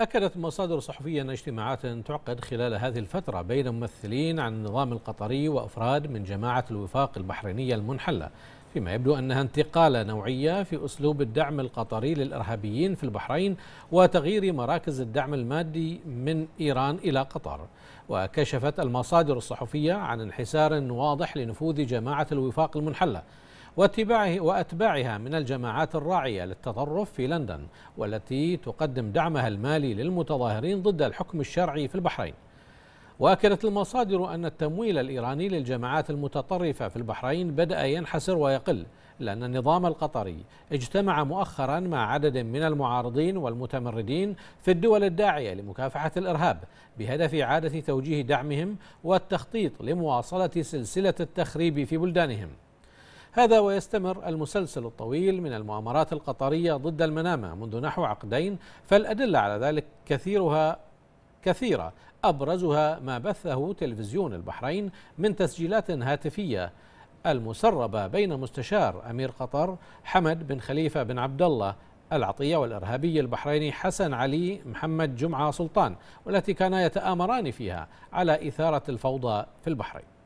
أكدت مصادر صحفية أن اجتماعات تعقد خلال هذه الفترة بين ممثلين عن النظام القطري وأفراد من جماعة الوفاق البحرينية المنحلة فيما يبدو أنها انتقالة نوعية في أسلوب الدعم القطري للإرهابيين في البحرين وتغيير مراكز الدعم المادي من إيران إلى قطر وكشفت المصادر الصحفية عن انحسار واضح لنفوذ جماعة الوفاق المنحلة واتباعه وأتباعها من الجماعات الراعية للتطرف في لندن والتي تقدم دعمها المالي للمتظاهرين ضد الحكم الشرعي في البحرين وأكدت المصادر أن التمويل الإيراني للجماعات المتطرفة في البحرين بدأ ينحسر ويقل لأن النظام القطري اجتمع مؤخرا مع عدد من المعارضين والمتمردين في الدول الداعية لمكافحة الإرهاب بهدف إعادة توجيه دعمهم والتخطيط لمواصلة سلسلة التخريب في بلدانهم هذا ويستمر المسلسل الطويل من المؤامرات القطرية ضد المنامة منذ نحو عقدين فالأدلة على ذلك كثيرها كثيرة أبرزها ما بثه تلفزيون البحرين من تسجيلات هاتفية المسربة بين مستشار أمير قطر حمد بن خليفة بن عبد الله العطية والإرهابي البحريني حسن علي محمد جمعة سلطان والتي كانا يتآمران فيها على إثارة الفوضى في البحرين